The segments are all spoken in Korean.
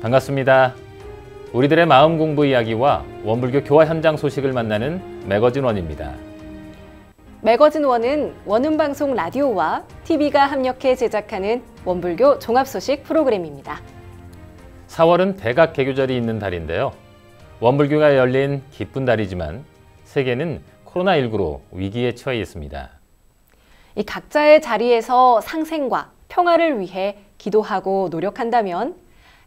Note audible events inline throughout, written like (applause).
반갑습니다. 우리들의 마음 공부 이야기와 원불교 교화 현장 소식을 만나는 매거진 원입니다. 매거진 원은 원음 방송 라디오와 TV가 합력해 제작하는 원불교 종합 소식 프로그램입니다. 4월은 대각 개교절이 있는 달인데요. 원불교가 열린 기쁜 달이지만 세계는 코로나19로 위기에 처해 있습니다. 각자의 자리에서 상생과 평화를 위해 기도하고 노력한다면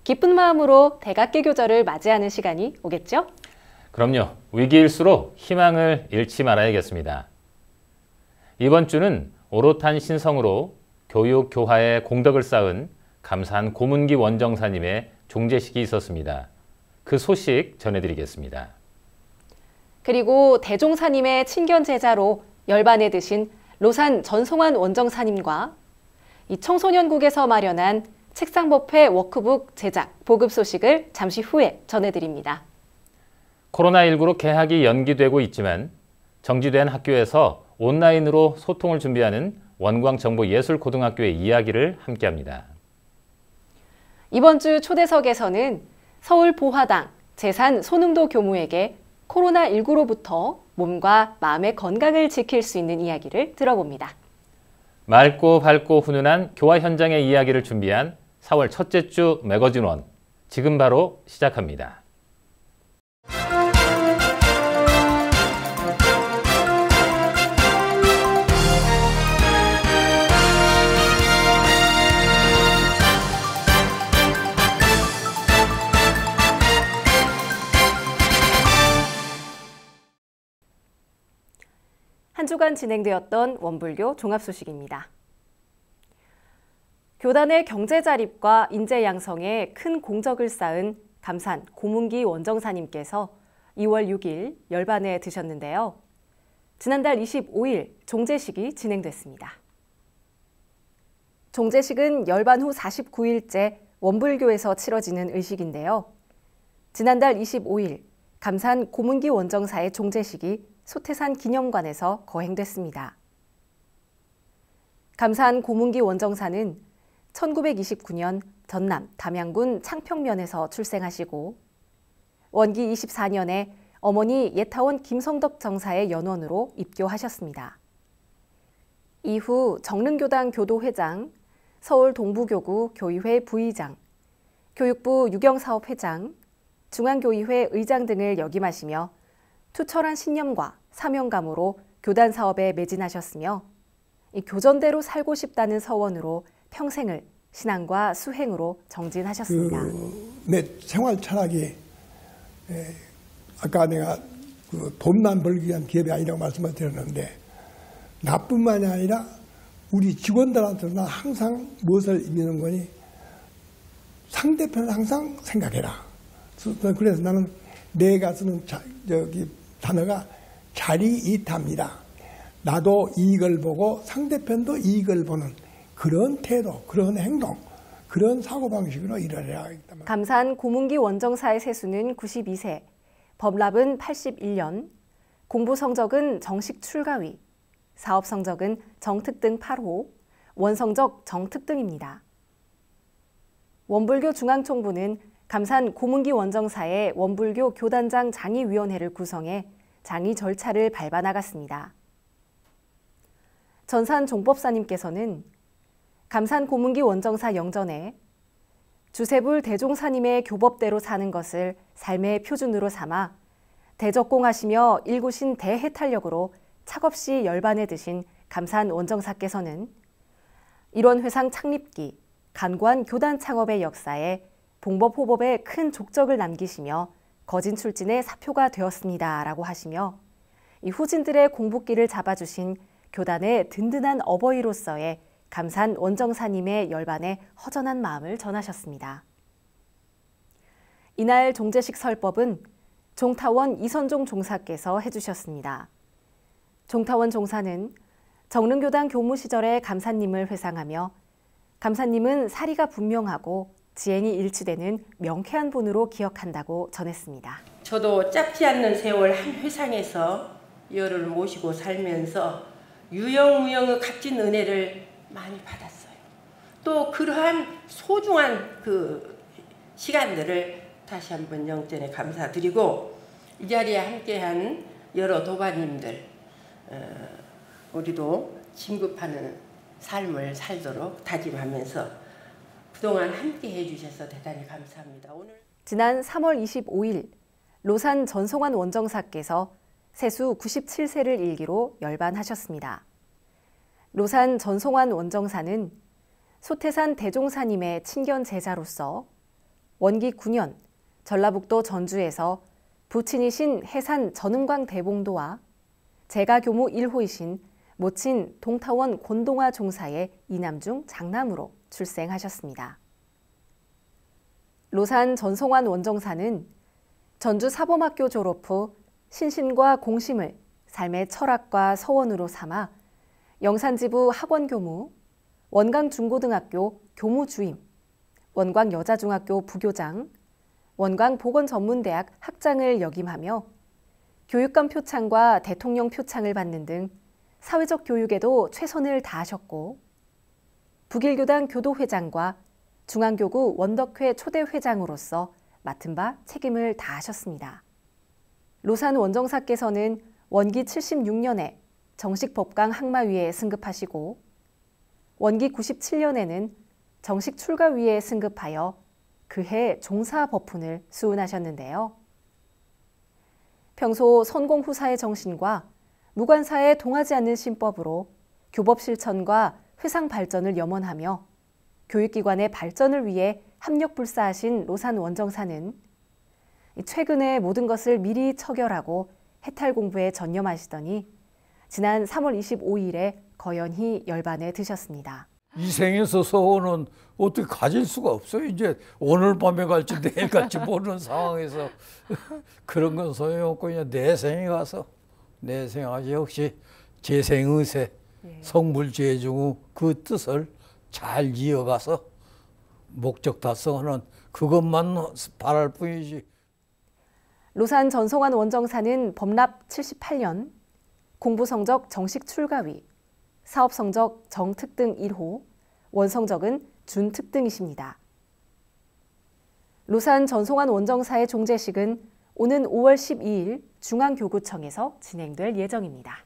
기쁜 마음으로 대각기 교절을 맞이하는 시간이 오겠죠? 그럼요. 위기일수록 희망을 잃지 말아야겠습니다. 이번 주는 오롯한 신성으로 교육 교화의 공덕을 쌓은 감사한 고문기 원정사님의 종재식이 있었습니다. 그 소식 전해드리겠습니다. 그리고 대종사님의 친견 제자로 열반에 드신 로산 전송환 원정사님과 이 청소년국에서 마련한 책상 법회 워크북 제작, 보급 소식을 잠시 후에 전해드립니다. 코로나19로 개학이 연기되고 있지만 정지된 학교에서 온라인으로 소통을 준비하는 원광정보예술고등학교의 이야기를 함께합니다. 이번 주 초대석에서는 서울 보화당 재산 손흥도 교무에게 코로나19로부터 몸과 마음의 건강을 지킬 수 있는 이야기를 들어봅니다. 맑고 밝고 훈훈한 교화 현장의 이야기를 준비한 4월 첫째 주 매거진 원 지금 바로 시작합니다. 한 주간 진행되었던 원불교 종합 소식입니다. 교단의 경제 자립과 인재 양성에 큰 공적을 쌓은 감산 고문기 원정사님께서 2월 6일 열반에 드셨는데요. 지난달 25일 종제식이 진행됐습니다. 종제식은 열반 후 49일째 원불교에서 치러지는 의식인데요. 지난달 25일 감산 고문기 원정사의 종제식이 소태산 기념관에서 거행됐습니다. 감산 고문기 원정사는 1929년 전남 담양군 창평면에서 출생하시고 원기 24년에 어머니 예타원 김성덕 정사의 연원으로 입교하셨습니다. 이후 정릉교당 교도회장, 서울 동부교구 교의회 부의장, 교육부 유경사업 회장, 중앙교의회 의장 등을 역임하시며 투철한 신념과 사명감으로 교단 사업에 매진하셨으며 교전대로 살고 싶다는 서원으로 평생을 신앙과 수행으로 정진하셨습니다. 그, 내 생활 철학이 에, 아까 내가 그 돈만 벌기 위한 기업이 아니라고 말씀을 드렸는데 나뿐만이 아니라 우리 직원들한테나 항상 무엇을 믿는 거니 상대편을 항상 생각해라. 그, 그, 그래서 나는 내가 쓰는 자, 저기 단어가 자리이탑니다. 나도 이익을 보고 상대편도 이익을 보는 그런 태도, 그런 행동, 그런 사고방식으로 일하려 하겠다. 감사 고문기 원정사의 세수는 92세, 법랍은 81년, 공부 성적은 정식 출가위, 사업 성적은 정특등 8호, 원성적 정특등입니다. 원불교 중앙총부는 감산 고문기 원정사의 원불교 교단장 장의위원회를 구성해 장의 절차를 밟아 나갔습니다. 전산 종법사님께서는 감산 고문기 원정사 영전에 주세불 대종사님의 교법대로 사는 것을 삶의 표준으로 삼아 대적공하시며 일구신 대해탈력으로 착없이 열반에 드신 감산 원정사께서는 이런 회상 창립기, 간관 교단 창업의 역사에 봉법 호법에 큰 족적을 남기시며 거진 출진의 사표가 되었습니다. 라고 하시며 이 후진들의 공부기를 잡아주신 교단의 든든한 어버이로서의 감산 원정사님의 열반에 허전한 마음을 전하셨습니다. 이날 종제식 설법은 종타원 이선종 종사께서 해주셨습니다. 종타원 종사는 정릉교당 교무 시절의 감사님을 회상하며 감사님은 사리가 분명하고 지혜이 일치되는 명쾌한 분으로 기억한다고 전했습니다. 저도 짧지 않는 세월 한 회상에서 여를 모시고 살면서 유영무영의 값진 은혜를 많이 받았어요. 또 그러한 소중한 그 시간들을 다시 한번 영전에 감사드리고 이 자리에 함께한 여러 도반님들 어, 우리도 진급하는 삶을 살도록 다짐하면서 그동안 함께해 주셔서 대단히 감사합니다. 오늘 지난 3월 25일 로산 전송환 원정사께서 세수 97세를 일기로 열반하셨습니다. 로산 전송환 원정사는 소태산 대종사님의 친견 제자로서 원기 9년 전라북도 전주에서 부친이신 해산 전음광 대봉도와 제가교무 1호이신 모친 동타원 권동화 종사의 이남중 장남으로 출생하셨습니다. 로산 전송환 원정사는 전주 사범학교 졸업 후 신신과 공심을 삶의 철학과 서원으로 삼아 영산지부 학원교무, 원광중고등학교 교무주임, 원광여자중학교 부교장, 원광보건전문대학 학장을 역임하며 교육감 표창과 대통령 표창을 받는 등 사회적 교육에도 최선을 다하셨고 북일교단 교도회장과 중앙교구 원덕회 초대회장으로서 맡은 바 책임을 다하셨습니다. 로산 원정사께서는 원기 76년에 정식 법강 항마위에 승급하시고 원기 97년에는 정식 출가위에 승급하여 그해 종사 법훈을 수훈하셨는데요. 평소 선공 후사의 정신과 무관사에 동하지 않는 신법으로 교법 실천과 회상 발전을 염원하며 교육기관의 발전을 위해 합력불사하신 로산 원정사는 최근에 모든 것을 미리 처결하고 해탈 공부에 전념하시더니 지난 3월 25일에 거연히 열반에 드셨습니다. 이 생에서 소원은 어떻게 가질 수가 없어요. 이제 오늘 밤에 갈지 내일 갈지 모르는 (laughs) 상황에서 (laughs) 그런 건 소용없고 그냥 내 생에 가서 내 생아지 역시 재생의세 예. 성불재중의 그 뜻을 잘 이어가서 목적 달성하는 그것만 바랄 뿐이지. 로산 전송환 원정사는 법납 78년 공부 성적 정식 출가위, 사업 성적 정특등 1호, 원성적은 준특등이십니다. 로산 전송환 원정사의 종제식은 오는 5월 12일 중앙교구청에서 진행될 예정입니다.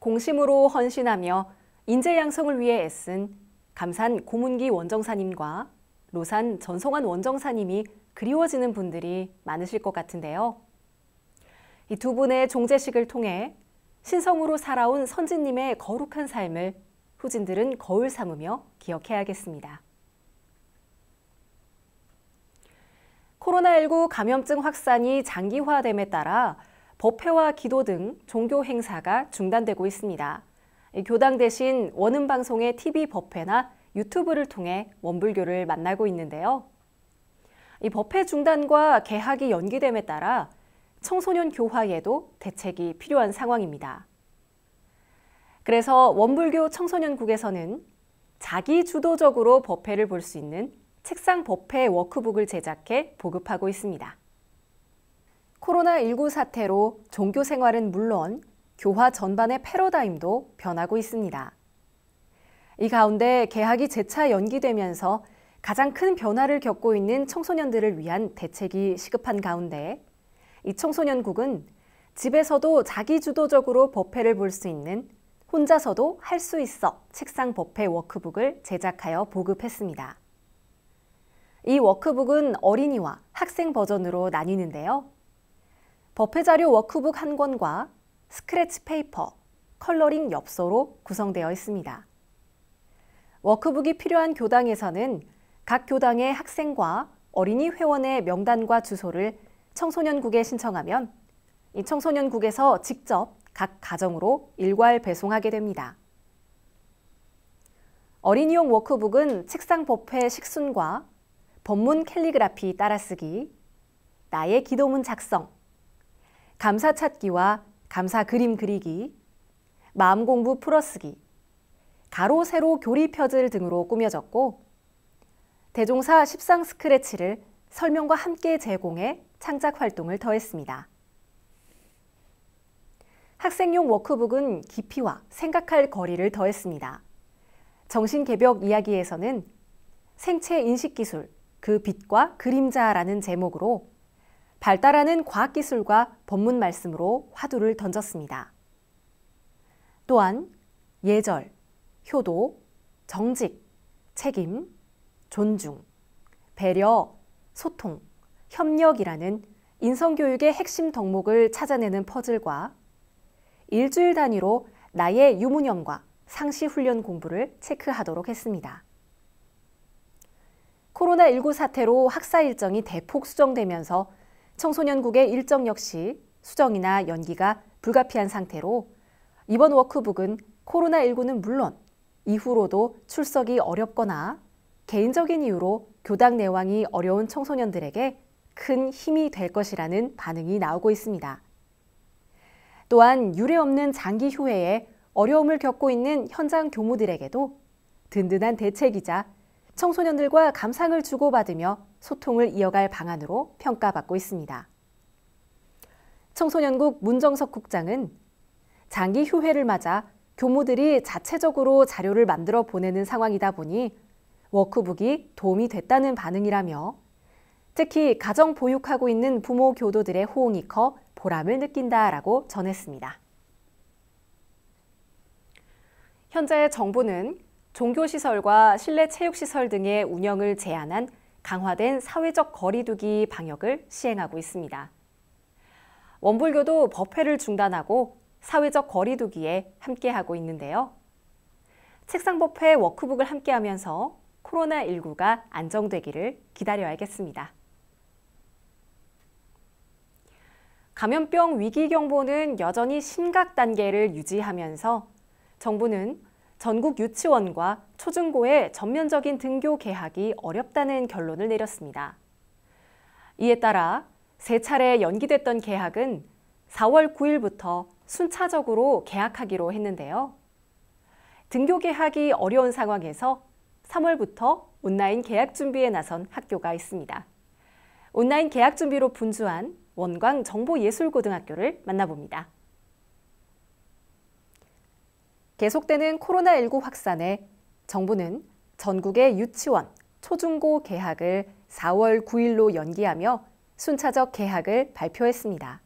공심으로 헌신하며 인재 양성을 위해 애쓴 감산 고문기 원정사님과 로산 전성환 원정사님이 그리워지는 분들이 많으실 것 같은데요. 이두 분의 종제식을 통해 신성으로 살아온 선진님의 거룩한 삶을 후진들은 거울 삼으며 기억해야겠습니다. 코로나19 감염증 확산이 장기화됨에 따라 법회와 기도 등 종교 행사가 중단되고 있습니다. 교당 대신 원음 방송의 TV 법회나 유튜브를 통해 원불교를 만나고 있는데요. 이 법회 중단과 개학이 연기됨에 따라 청소년 교화에도 대책이 필요한 상황입니다. 그래서 원불교 청소년국에서는 자기 주도적으로 법회를 볼 수 있는 책상 법회 워크북을 제작해 보급하고 있습니다. 코로나19 사태로 종교 생활은 물론 교화 전반의 패러다임도 변하고 있습니다. 이 가운데 개학이 재차 연기되면서 가장 큰 변화를 겪고 있는 청소년들을 위한 대책이 시급한 가운데 이 청소년국은 집에서도 자기 주도적으로 법회를 볼 수 있는 혼자서도 할 수 있어 책상 법회 워크북을 제작하여 보급했습니다. 이 워크북은 어린이와 학생 버전으로 나뉘는데요. 법회 자료 워크북 한 권과 스크래치 페이퍼, 컬러링 엽서로 구성되어 있습니다. 워크북이 필요한 교당에서는 각 교당의 학생과 어린이 회원의 명단과 주소를 청소년국에 신청하면 이 청소년국에서 직접 각 가정으로 일괄 배송하게 됩니다. 어린이용 워크북은 책상 법회 식순과 법문 캘리그라피 따라쓰기, 나의 기도문 작성, 감사 찾기와 감사 그림 그리기, 마음 공부 풀어쓰기, 가로 세로 교리 펴질 등으로 꾸며졌고 대종사 십상 스크래치를 설명과 함께 제공해 창작 활동을 더했습니다. 학생용 워크북은 깊이와 생각할 거리를 더했습니다. 정신개벽 이야기에서는 생체 인식기술, 그 빛과 그림자라는 제목으로 발달하는 과학기술과 법문 말씀으로 화두를 던졌습니다. 또한 예절, 효도, 정직, 책임, 존중, 배려, 소통, 협력이라는 인성교육의 핵심 덕목을 찾아내는 퍼즐과 일주일 단위로 나의 유문형과 상시훈련 공부를 체크하도록 했습니다. 코로나19 사태로 학사 일정이 대폭 수정되면서 청소년국의 일정 역시 수정이나 연기가 불가피한 상태로 이번 워크북은 코로나19는 물론 이후로도 출석이 어렵거나 개인적인 이유로 교당 내왕이 어려운 청소년들에게 큰 힘이 될 것이라는 반응이 나오고 있습니다. 또한 유례 없는 장기 휴회에 어려움을 겪고 있는 현장 교무들에게도 든든한 대책이자 청소년들과 감상을 주고받으며 소통을 이어갈 방안으로 평가받고 있습니다. 청소년국 문정석 국장은 장기 휴회를 맞아 교무들이 자체적으로 자료를 만들어 보내는 상황이다 보니 워크북이 도움이 됐다는 반응이라며 특히 가정 보육하고 있는 부모 교도들의 호응이 커 보람을 느낀다라고 전했습니다. 현재 정부는 종교시설과 실내 체육시설 등의 운영을 제한한 강화된 사회적 거리두기 방역을 시행하고 있습니다. 원불교도 법회를 중단하고 사회적 거리두기에 함께하고 있는데요. 책상법회 워크북을 함께하면서 코로나19가 안정되기를 기다려야겠습니다. 감염병 위기경보는 여전히 심각 단계를 유지하면서 정부는 전국 유치원과 초중고의 전면적인 등교 개학이 어렵다는 결론을 내렸습니다. 이에 따라 세 차례 연기됐던 개학은 4월 9일부터 순차적으로 개학하기로 했는데요. 등교 개학이 어려운 상황에서 3월부터 온라인 계약 준비에 나선 학교가 있습니다. 온라인 계약 준비로 분주한 원광 정보예술고등학교를 만나봅니다. 계속되는 코로나19 확산에 정부는 전국의 유치원, 초중고 개학을 4월 9일로 연기하며 순차적 개학을 발표했습니다.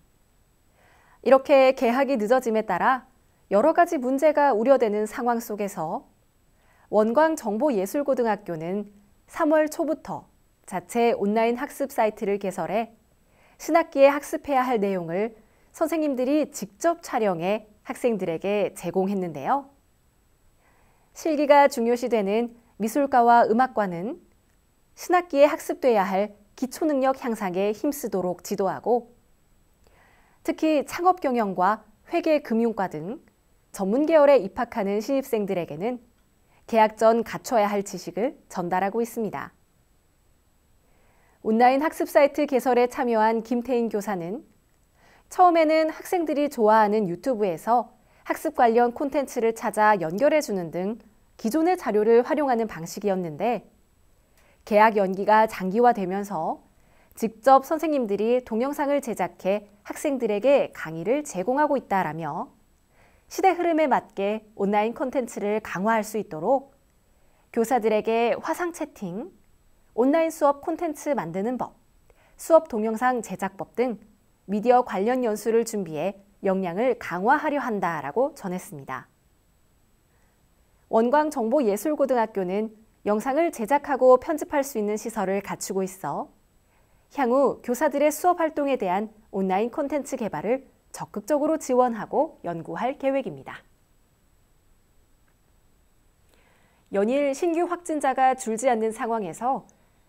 이렇게 개학이 늦어짐에 따라 여러 가지 문제가 우려되는 상황 속에서 원광정보예술고등학교는 3월 초부터 자체 온라인 학습 사이트를 개설해 신학기에 학습해야 할 내용을 선생님들이 직접 촬영해 학생들에게 제공했는데요. 실기가 중요시되는 미술과와 음악과는 신학기에 학습돼야 할 기초능력 향상에 힘쓰도록 지도하고 특히 창업경영과 회계금융과 등 전문 계열에 입학하는 신입생들에게는 계약 전 갖춰야 할 지식을 전달하고 있습니다. 온라인 학습 사이트 개설에 참여한 김태인 교사는 처음에는 학생들이 좋아하는 유튜브에서 학습 관련 콘텐츠를 찾아 연결해 주는 등 기존의 자료를 활용하는 방식이었는데 계약 연기가 장기화되면서 직접 선생님들이 동영상을 제작해 학생들에게 강의를 제공하고 있다라며 시대 흐름에 맞게 온라인 콘텐츠를 강화할 수 있도록 교사들에게 화상 채팅, 온라인 수업 콘텐츠 만드는 법, 수업 동영상 제작법 등 미디어 관련 연수를 준비해 역량을 강화하려 한다라고 전했습니다. 원광정보예술고등학교는 영상을 제작하고 편집할 수 있는 시설을 갖추고 있어 향후 교사들의 수업 활동에 대한 온라인 콘텐츠 개발을 적극적으로 지원하고 연구할 계획입니다. 연일 신규 확진자가 줄지 않는 상황에서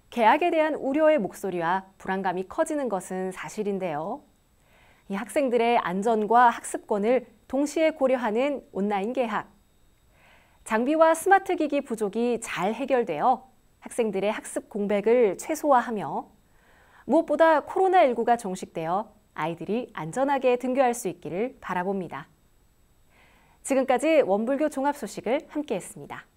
계약에 대한 우려의 목소리와 불안감이 커지는 것은 사실인데요. 이 학생들의 안전과 학습권을 동시에 고려하는 온라인 계약. 장비와 스마트 기기 부족이 잘 해결되어 학생들의 학습 공백을 최소화하며 무엇보다 코로나19가 종식되어 아이들이 안전하게 등교할 수 있기를 바라봅니다. 지금까지 원불교 종합 소식을 함께했습니다.